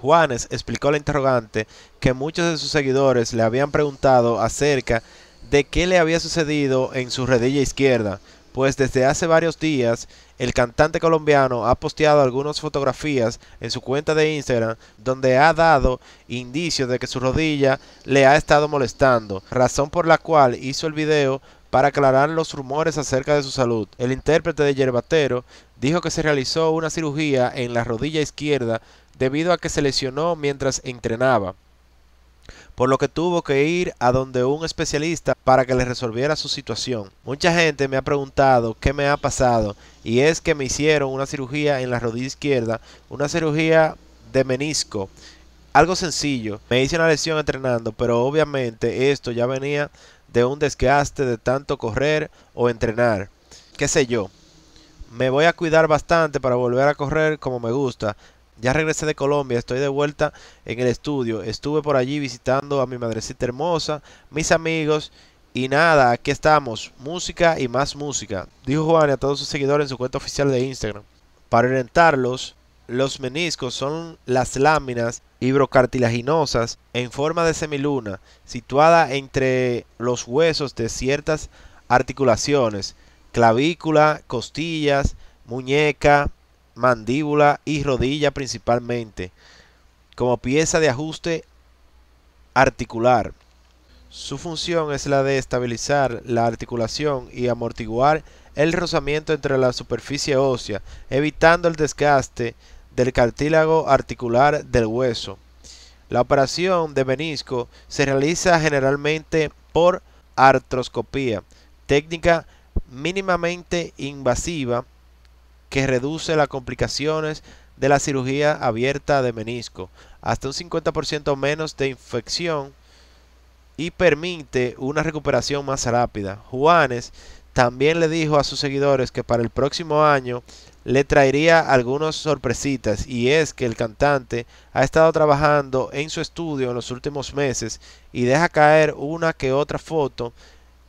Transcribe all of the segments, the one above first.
Juanes explicó la interrogante que muchos de sus seguidores le habían preguntado acerca de qué le había sucedido en su rodilla izquierda, pues desde hace varios días el cantante colombiano ha posteado algunas fotografías en su cuenta de Instagram donde ha dado indicios de que su rodilla le ha estado molestando, razón por la cual hizo el video para aclarar los rumores acerca de su salud. El intérprete de Yerbatero dijo que se realizó una cirugía en la rodilla izquierda debido a que se lesionó mientras entrenaba, por lo que tuvo que ir a donde un especialista para que le resolviera su situación. Mucha gente me ha preguntado qué me ha pasado y es que me hicieron una cirugía en la rodilla izquierda, una cirugía de menisco. Algo sencillo, me hice una lesión entrenando, pero obviamente esto ya venía de un desgaste de tanto correr o entrenar, qué sé yo. Me voy a cuidar bastante para volver a correr como me gusta. Ya regresé de Colombia, estoy de vuelta en el estudio. Estuve por allí visitando a mi madrecita hermosa, mis amigos y nada, aquí estamos. Música y más música. Dijo Juan a todos sus seguidores en su cuenta oficial de Instagram. Para orientarlos, los meniscos son las láminas hidrocartilaginosas en forma de semiluna, situada entre los huesos de ciertas articulaciones clavícula, costillas, muñeca, mandíbula y rodilla principalmente, como pieza de ajuste articular. Su función es la de estabilizar la articulación y amortiguar el rozamiento entre la superficie ósea, evitando el desgaste del cartílago articular del hueso. La operación de menisco se realiza generalmente por artroscopía, técnica mínimamente invasiva que reduce las complicaciones de la cirugía abierta de menisco, hasta un 50% menos de infección y permite una recuperación más rápida. Juanes también le dijo a sus seguidores que para el próximo año le traería algunas sorpresitas y es que el cantante ha estado trabajando en su estudio en los últimos meses y deja caer una que otra foto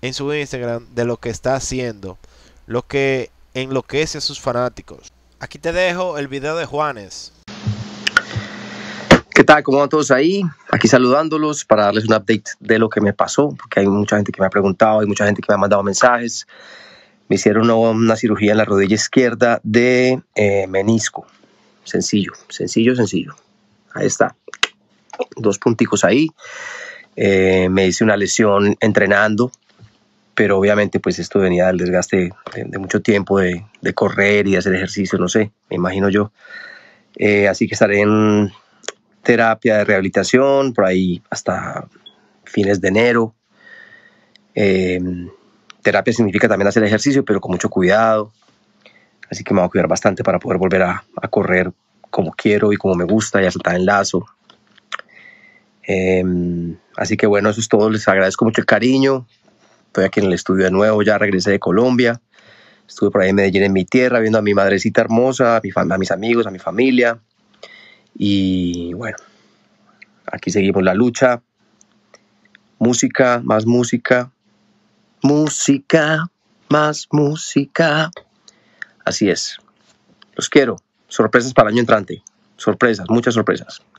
en su Instagram de lo que está haciendo, lo que enloquece a sus fanáticos. Aquí te dejo el video de Juanes. ¿Qué tal? ¿Cómo van todos ahí? Aquí saludándolos para darles un update de lo que me pasó, porque hay mucha gente que me ha preguntado, hay mucha gente que me ha mandado mensajes. Me hicieron una, cirugía en la rodilla izquierda de eh, menisco. Sencillo, sencillo, sencillo. Ahí está. Dos punticos ahí. Eh, me hice una lesión entrenando, pero obviamente pues esto venía del desgaste de, mucho tiempo de, correr y hacer ejercicio, no sé, me imagino yo. Eh, así que estaré en terapia de rehabilitación por ahí hasta fines de enero. Em, terapia significa también hacer ejercicio, pero con mucho cuidado. Así que me voy a cuidar bastante para poder volver a, correr como quiero y como me gusta y a saltar en lazo. Em, así que bueno, eso es todo. Les agradezco mucho el cariño. Estoy aquí en el estudio de nuevo, ya regresé de Colombia. Estuve por ahí en Medellín, en mi tierra, viendo a mi madrecita hermosa, a, a mis amigos, a mi familia. Y bueno, aquí seguimos la lucha. Música, más música. Música, más música. Así es. Los quiero. Sorpresas para el año entrante. Sorpresas, muchas sorpresas.